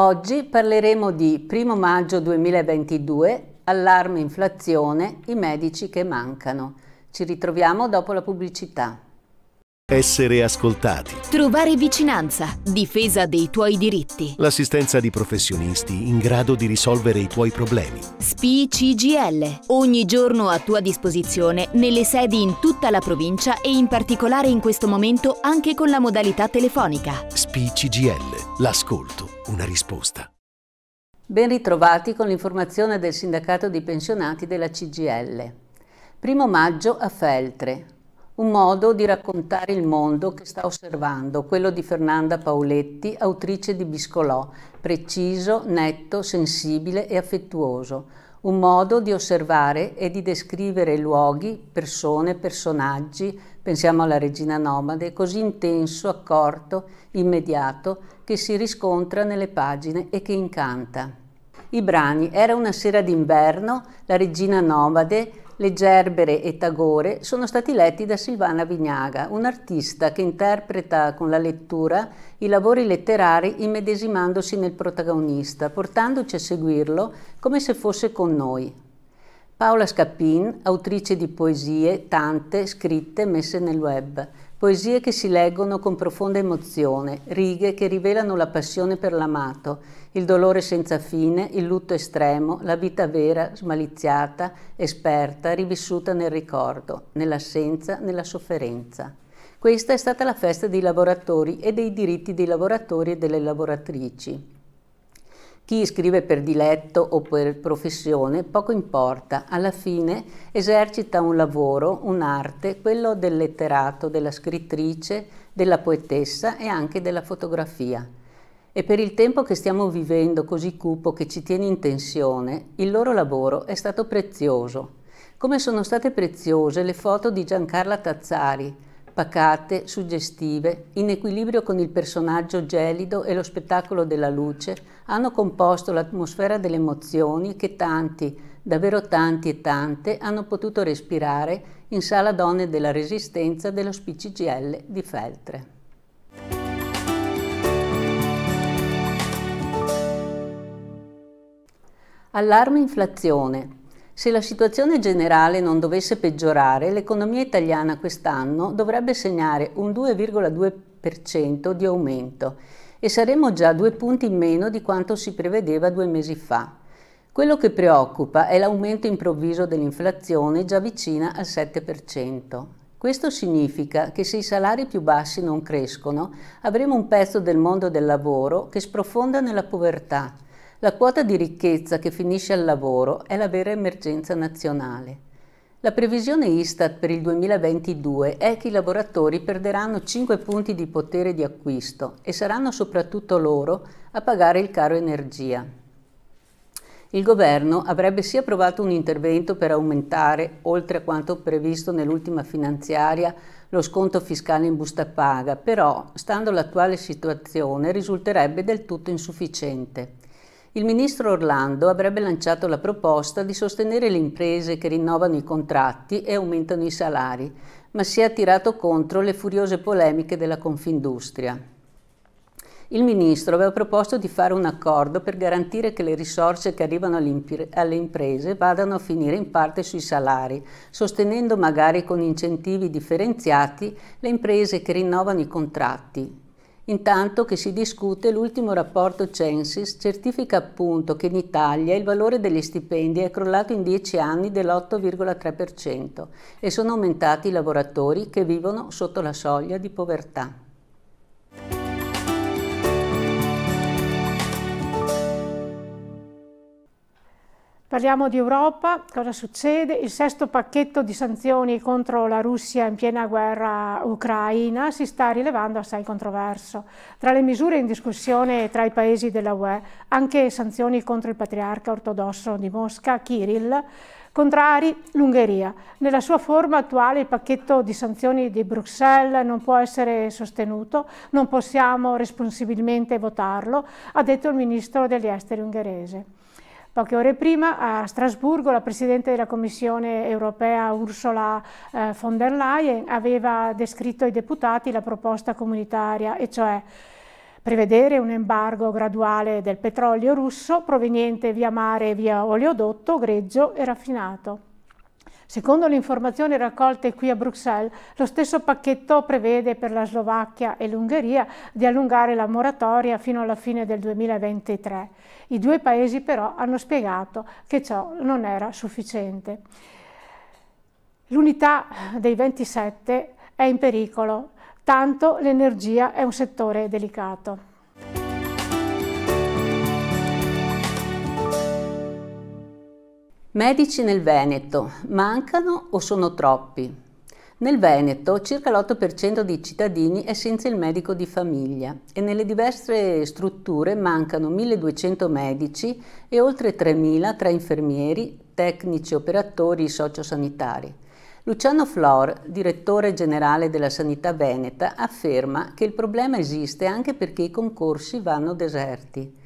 Oggi parleremo di 1 maggio 2022, allarme inflazione, i medici che mancano. Ci ritroviamo dopo la pubblicità. Essere ascoltati. Trovare vicinanza. Difesa dei tuoi diritti. L'assistenza di professionisti in grado di risolvere i tuoi problemi. SPI CGL. Ogni giorno a tua disposizione nelle sedi in tutta la provincia e in particolare in questo momento anche con la modalità telefonica. SPI CGL. L'ascolto. Una risposta. Ben ritrovati con l'informazione del sindacato di pensionati della CGL. Primo maggio a Feltre, un modo di raccontare il mondo che sta osservando, quello di Fernanda Paoletti, autrice di Biscolò, preciso, netto, sensibile e affettuoso, un modo di osservare e di descrivere luoghi, persone, personaggi, pensiamo alla regina nomade, così intenso, accorto, immediato, che si riscontra nelle pagine e che incanta. I brani Era una sera d'inverno, La regina nomade, le Gerbere e Tagore sono stati letti da Silvana Vignaga, un artista che interpreta con la lettura i lavori letterari immedesimandosi nel protagonista, portandoci a seguirlo come se fosse con noi. Paola Scappin, autrice di poesie, tante scritte messe nel web, poesie che si leggono con profonda emozione, righe che rivelano la passione per l'amato il dolore senza fine, il lutto estremo, la vita vera, smaliziata, esperta, rivissuta nel ricordo, nell'assenza, nella sofferenza. Questa è stata la festa dei lavoratori e dei diritti dei lavoratori e delle lavoratrici. Chi scrive per diletto o per professione poco importa, alla fine esercita un lavoro, un'arte, quello del letterato, della scrittrice, della poetessa e anche della fotografia e per il tempo che stiamo vivendo così cupo che ci tiene in tensione, il loro lavoro è stato prezioso. Come sono state preziose le foto di Giancarla Tazzari, pacate, suggestive, in equilibrio con il personaggio gelido e lo spettacolo della luce, hanno composto l'atmosfera delle emozioni che tanti, davvero tanti e tante, hanno potuto respirare in Sala Donne della Resistenza dello SPCGL di Feltre. Allarme inflazione. Se la situazione generale non dovesse peggiorare, l'economia italiana quest'anno dovrebbe segnare un 2,2% di aumento e saremmo già due punti in meno di quanto si prevedeva due mesi fa. Quello che preoccupa è l'aumento improvviso dell'inflazione già vicina al 7%. Questo significa che se i salari più bassi non crescono, avremo un pezzo del mondo del lavoro che sprofonda nella povertà la quota di ricchezza che finisce al lavoro è la vera emergenza nazionale. La previsione Istat per il 2022 è che i lavoratori perderanno 5 punti di potere di acquisto e saranno soprattutto loro a pagare il caro energia. Il governo avrebbe sì approvato un intervento per aumentare, oltre a quanto previsto nell'ultima finanziaria, lo sconto fiscale in busta paga, però, stando all'attuale situazione, risulterebbe del tutto insufficiente il ministro Orlando avrebbe lanciato la proposta di sostenere le imprese che rinnovano i contratti e aumentano i salari, ma si è attirato contro le furiose polemiche della Confindustria. Il ministro aveva proposto di fare un accordo per garantire che le risorse che arrivano alle imprese vadano a finire in parte sui salari, sostenendo magari con incentivi differenziati le imprese che rinnovano i contratti, Intanto che si discute, l'ultimo rapporto Censis certifica appunto che in Italia il valore degli stipendi è crollato in dieci anni dell'8,3% e sono aumentati i lavoratori che vivono sotto la soglia di povertà. Parliamo di Europa, cosa succede? Il sesto pacchetto di sanzioni contro la Russia in piena guerra ucraina si sta rilevando assai controverso. Tra le misure in discussione tra i paesi della UE, anche sanzioni contro il patriarca ortodosso di Mosca, Kirill, Contrari l'Ungheria. Nella sua forma attuale il pacchetto di sanzioni di Bruxelles non può essere sostenuto, non possiamo responsabilmente votarlo, ha detto il ministro degli esteri ungherese. Poche ore prima a Strasburgo la Presidente della Commissione europea Ursula eh, von der Leyen aveva descritto ai deputati la proposta comunitaria, e cioè prevedere un embargo graduale del petrolio russo proveniente via mare e via oleodotto, greggio e raffinato. Secondo le informazioni raccolte qui a Bruxelles, lo stesso pacchetto prevede per la Slovacchia e l'Ungheria di allungare la moratoria fino alla fine del 2023. I due paesi però hanno spiegato che ciò non era sufficiente. L'unità dei 27 è in pericolo, tanto l'energia è un settore delicato. Medici nel Veneto mancano o sono troppi? Nel Veneto circa l'8% dei cittadini è senza il medico di famiglia e nelle diverse strutture mancano 1200 medici e oltre 3000 tra infermieri, tecnici, operatori sociosanitari. Luciano Flor, direttore generale della Sanità Veneta, afferma che il problema esiste anche perché i concorsi vanno deserti.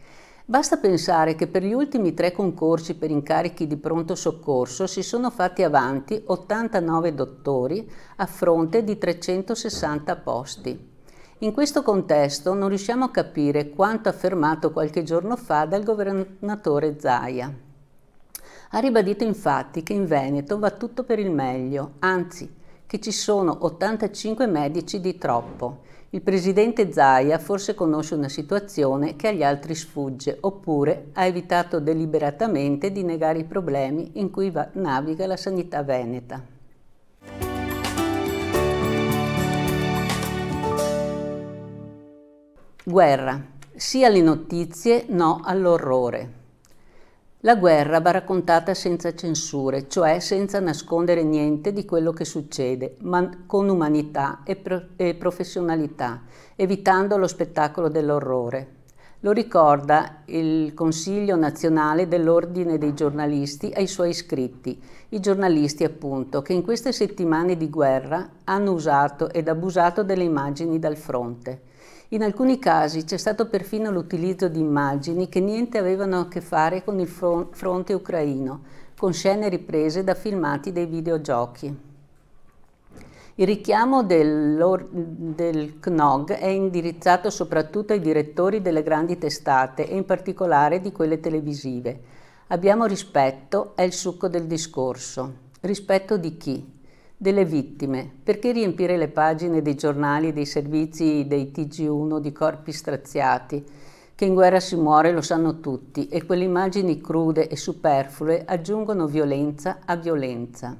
Basta pensare che per gli ultimi tre concorsi per incarichi di pronto soccorso si sono fatti avanti 89 dottori a fronte di 360 posti. In questo contesto non riusciamo a capire quanto affermato qualche giorno fa dal governatore Zaia. Ha ribadito infatti che in Veneto va tutto per il meglio, anzi che ci sono 85 medici di troppo il presidente Zaia forse conosce una situazione che agli altri sfugge, oppure ha evitato deliberatamente di negare i problemi in cui naviga la sanità veneta. Guerra. Sì alle notizie, no all'orrore. La guerra va raccontata senza censure, cioè senza nascondere niente di quello che succede, ma con umanità e, pro e professionalità, evitando lo spettacolo dell'orrore. Lo ricorda il Consiglio nazionale dell'Ordine dei giornalisti ai suoi iscritti, i giornalisti appunto che in queste settimane di guerra hanno usato ed abusato delle immagini dal fronte. In alcuni casi c'è stato perfino l'utilizzo di immagini che niente avevano a che fare con il fronte ucraino, con scene riprese da filmati dei videogiochi. Il richiamo del, del CNOG è indirizzato soprattutto ai direttori delle grandi testate e in particolare di quelle televisive. Abbiamo rispetto, è il succo del discorso. Rispetto di chi? Delle vittime. Perché riempire le pagine dei giornali e dei servizi dei TG1 di corpi straziati? Che in guerra si muore lo sanno tutti e quelle immagini crude e superflue aggiungono violenza a violenza.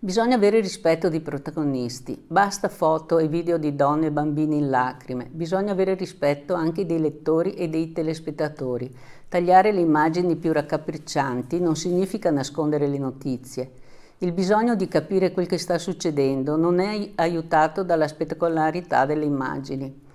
Bisogna avere rispetto dei protagonisti, basta foto e video di donne e bambini in lacrime, bisogna avere rispetto anche dei lettori e dei telespettatori. Tagliare le immagini più raccapriccianti non significa nascondere le notizie. Il bisogno di capire quel che sta succedendo non è aiutato dalla spettacolarità delle immagini.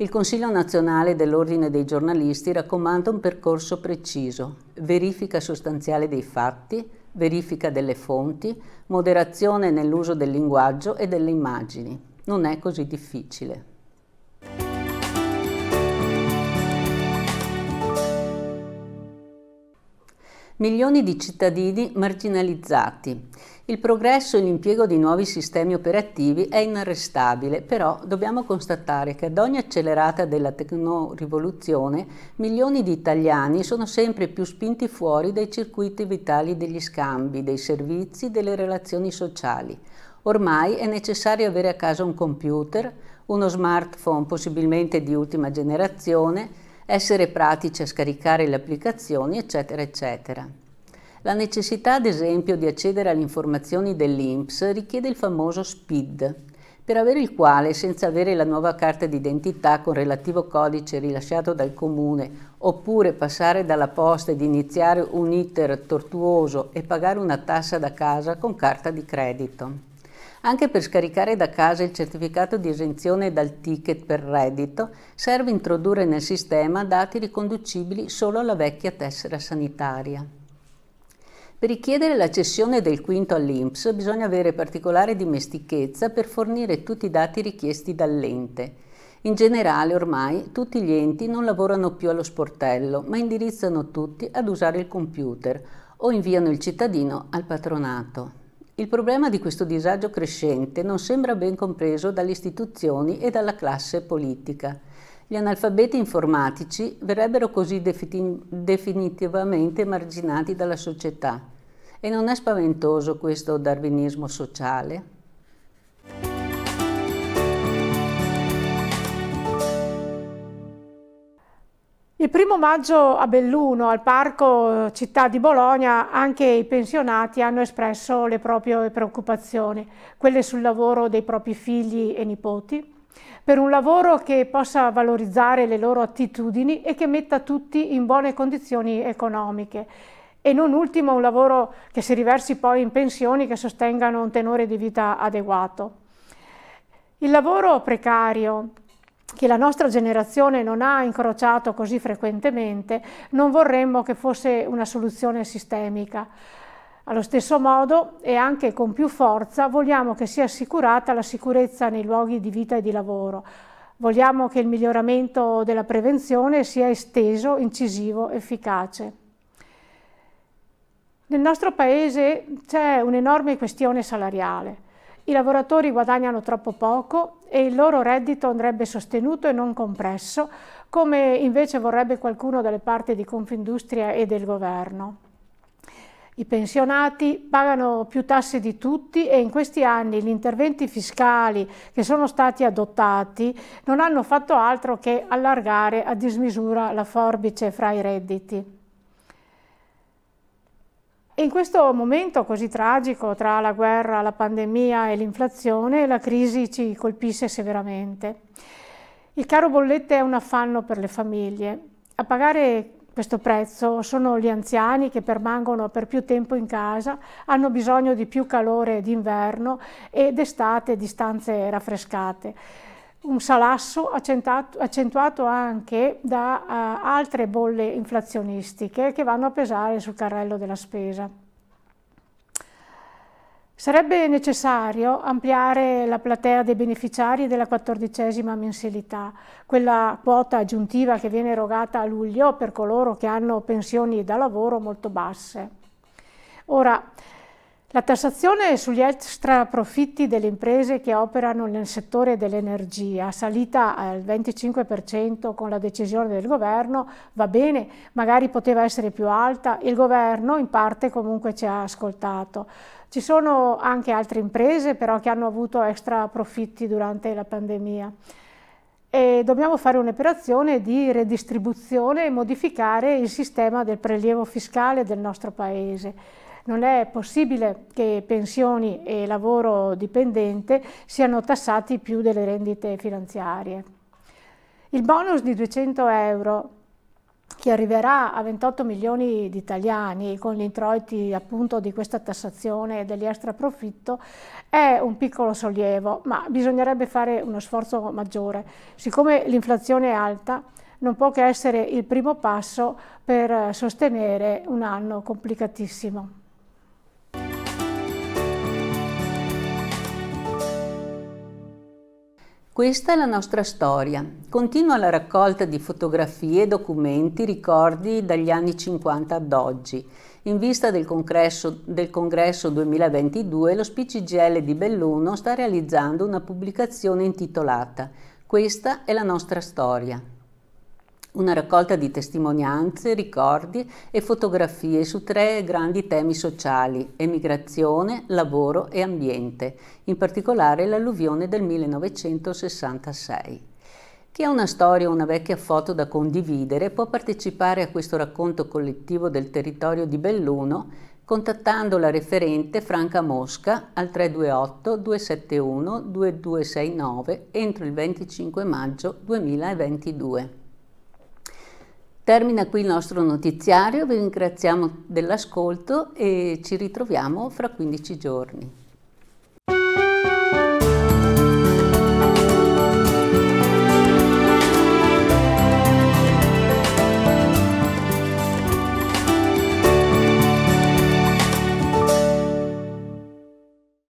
Il Consiglio nazionale dell'Ordine dei giornalisti raccomanda un percorso preciso, verifica sostanziale dei fatti, verifica delle fonti, moderazione nell'uso del linguaggio e delle immagini. Non è così difficile. milioni di cittadini marginalizzati. Il progresso e l'impiego di nuovi sistemi operativi è inarrestabile, però dobbiamo constatare che ad ogni accelerata della tecnorivoluzione milioni di italiani sono sempre più spinti fuori dai circuiti vitali degli scambi, dei servizi, delle relazioni sociali. Ormai è necessario avere a casa un computer, uno smartphone possibilmente di ultima generazione, essere pratici a scaricare le applicazioni, eccetera, eccetera. La necessità, ad esempio, di accedere alle informazioni dell'INPS richiede il famoso SPID, per avere il quale, senza avere la nuova carta d'identità con relativo codice rilasciato dal comune, oppure passare dalla posta ed iniziare un iter tortuoso e pagare una tassa da casa con carta di credito. Anche per scaricare da casa il certificato di esenzione dal ticket per reddito serve introdurre nel sistema dati riconducibili solo alla vecchia tessera sanitaria. Per richiedere la cessione del quinto all'INPS bisogna avere particolare dimestichezza per fornire tutti i dati richiesti dall'ente. In generale ormai tutti gli enti non lavorano più allo sportello, ma indirizzano tutti ad usare il computer o inviano il cittadino al patronato. Il problema di questo disagio crescente non sembra ben compreso dalle istituzioni e dalla classe politica. Gli analfabeti informatici verrebbero così definitivamente marginati dalla società. E non è spaventoso questo darwinismo sociale? Il primo maggio a Belluno, al Parco eh, Città di Bologna, anche i pensionati hanno espresso le proprie preoccupazioni, quelle sul lavoro dei propri figli e nipoti, per un lavoro che possa valorizzare le loro attitudini e che metta tutti in buone condizioni economiche. E non ultimo un lavoro che si riversi poi in pensioni che sostengano un tenore di vita adeguato. Il lavoro precario, che la nostra generazione non ha incrociato così frequentemente, non vorremmo che fosse una soluzione sistemica. Allo stesso modo e anche con più forza vogliamo che sia assicurata la sicurezza nei luoghi di vita e di lavoro. Vogliamo che il miglioramento della prevenzione sia esteso, incisivo, efficace. Nel nostro Paese c'è un'enorme questione salariale. I lavoratori guadagnano troppo poco e il loro reddito andrebbe sostenuto e non compresso, come invece vorrebbe qualcuno dalle parti di Confindustria e del governo. I pensionati pagano più tasse di tutti e in questi anni gli interventi fiscali che sono stati adottati non hanno fatto altro che allargare a dismisura la forbice fra i redditi. In questo momento così tragico tra la guerra, la pandemia e l'inflazione, la crisi ci colpisce severamente. Il caro bollette è un affanno per le famiglie. A pagare questo prezzo sono gli anziani che permangono per più tempo in casa, hanno bisogno di più calore d'inverno e d'estate di stanze raffrescate un salasso accentuato, accentuato anche da uh, altre bolle inflazionistiche che vanno a pesare sul carrello della spesa. Sarebbe necessario ampliare la platea dei beneficiari della quattordicesima mensilità, quella quota aggiuntiva che viene erogata a luglio per coloro che hanno pensioni da lavoro molto basse. Ora, la tassazione sugli extra profitti delle imprese che operano nel settore dell'energia, salita al 25% con la decisione del governo, va bene, magari poteva essere più alta, il governo in parte comunque ci ha ascoltato. Ci sono anche altre imprese però che hanno avuto extra profitti durante la pandemia e dobbiamo fare un'operazione di redistribuzione e modificare il sistema del prelievo fiscale del nostro Paese. Non è possibile che pensioni e lavoro dipendente siano tassati più delle rendite finanziarie. Il bonus di 200 euro che arriverà a 28 milioni di italiani con gli introiti appunto di questa tassazione e degli extra profitto è un piccolo sollievo, ma bisognerebbe fare uno sforzo maggiore. Siccome l'inflazione è alta, non può che essere il primo passo per eh, sostenere un anno complicatissimo. Questa è la nostra storia. Continua la raccolta di fotografie, documenti, ricordi dagli anni 50 ad oggi. In vista del congresso, del congresso 2022, lo SPCGL di Belluno sta realizzando una pubblicazione intitolata Questa è la nostra storia. Una raccolta di testimonianze, ricordi e fotografie su tre grandi temi sociali, emigrazione, lavoro e ambiente, in particolare l'alluvione del 1966. Chi ha una storia o una vecchia foto da condividere può partecipare a questo racconto collettivo del territorio di Belluno contattando la referente Franca Mosca al 328 271 2269 entro il 25 maggio 2022. Termina qui il nostro notiziario, vi ringraziamo dell'ascolto e ci ritroviamo fra 15 giorni.